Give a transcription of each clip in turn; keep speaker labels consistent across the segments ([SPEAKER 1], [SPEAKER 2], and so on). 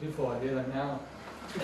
[SPEAKER 1] Eh,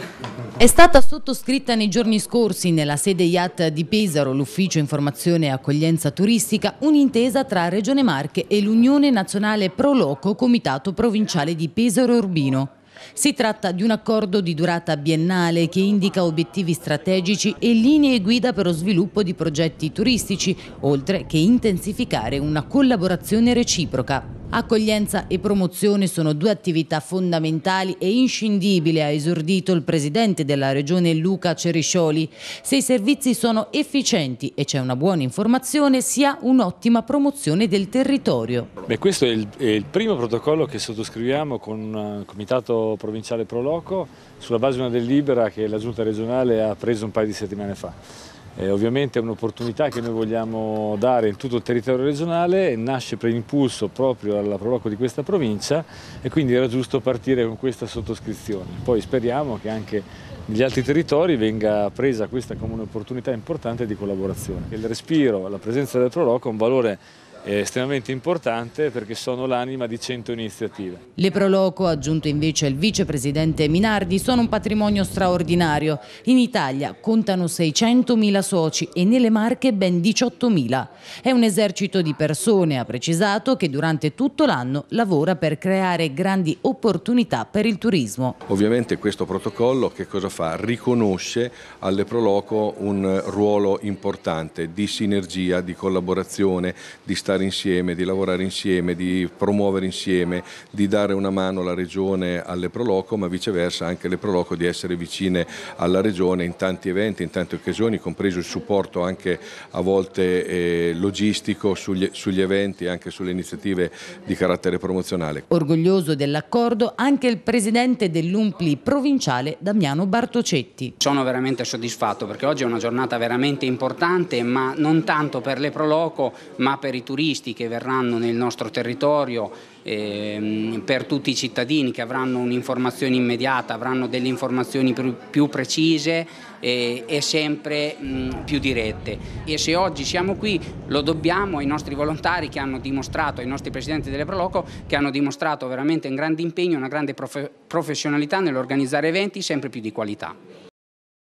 [SPEAKER 2] È stata sottoscritta nei giorni scorsi nella sede IAT di Pesaro, l'ufficio informazione e accoglienza turistica, un'intesa tra Regione Marche e l'Unione Nazionale Pro Loco Comitato Provinciale di Pesaro Urbino. Si tratta di un accordo di durata biennale che indica obiettivi strategici e linee guida per lo sviluppo di progetti turistici, oltre che intensificare una collaborazione reciproca. Accoglienza e promozione sono due attività fondamentali e inscindibili, ha esordito il presidente della regione Luca Ceriscioli. Se i servizi sono efficienti e c'è una buona informazione, si ha un'ottima promozione del territorio.
[SPEAKER 1] Beh, questo è il, è il, primo protocollo che sottoscriviamo con il eh, Comitato Provinciale Proloco sulla base di una delibera che la Giunta regionale ha preso un paio di settimane fa. Eh, ovviamente è un'opportunità che noi vogliamo dare in tutto il territorio regionale, nasce per impulso proprio alla Proloco di questa provincia e quindi era giusto partire con questa sottoscrizione. Poi speriamo che anche negli altri territori venga presa questa come un'opportunità importante di collaborazione. Il respiro, la presenza del Proloco è un valore è estremamente importante perché sono l'anima di 100 iniziative.
[SPEAKER 2] Le Proloco, aggiunto invece il vicepresidente Minardi, sono un patrimonio straordinario. In Italia contano 600.000 soci e nelle Marche ben 18.000. È un esercito di persone, ha precisato, che durante tutto l'anno lavora per creare grandi opportunità per il turismo.
[SPEAKER 3] Ovviamente questo protocollo che cosa fa? Riconosce alle Proloco un ruolo importante di sinergia, di collaborazione, di stabilità stare insieme, di lavorare insieme, di promuovere insieme, di dare una mano alla Regione, alle Proloco, ma viceversa anche le Proloco di essere vicine alla Regione in tanti eventi, in tante occasioni, compreso il supporto anche a volte eh, logistico sugli, sugli eventi e anche sulle iniziative di carattere promozionale.
[SPEAKER 2] Orgoglioso dell'accordo anche il presidente dell'Umpli provinciale Damiano Bartocetti.
[SPEAKER 3] Sono veramente soddisfatto perché
[SPEAKER 4] oggi è una giornata veramente importante ma non tanto per le Proloco ma per i turisti turisti che verranno nel nostro territorio, ehm, per tutti i cittadini che avranno un'informazione immediata, avranno delle informazioni più, più precise eh, e, sempre mh, più dirette. E se oggi siamo qui lo dobbiamo ai nostri volontari che hanno dimostrato, ai nostri presidenti delle Proloco, che hanno dimostrato veramente un grande impegno, una grande prof professionalità nell'organizzare eventi sempre più di qualità.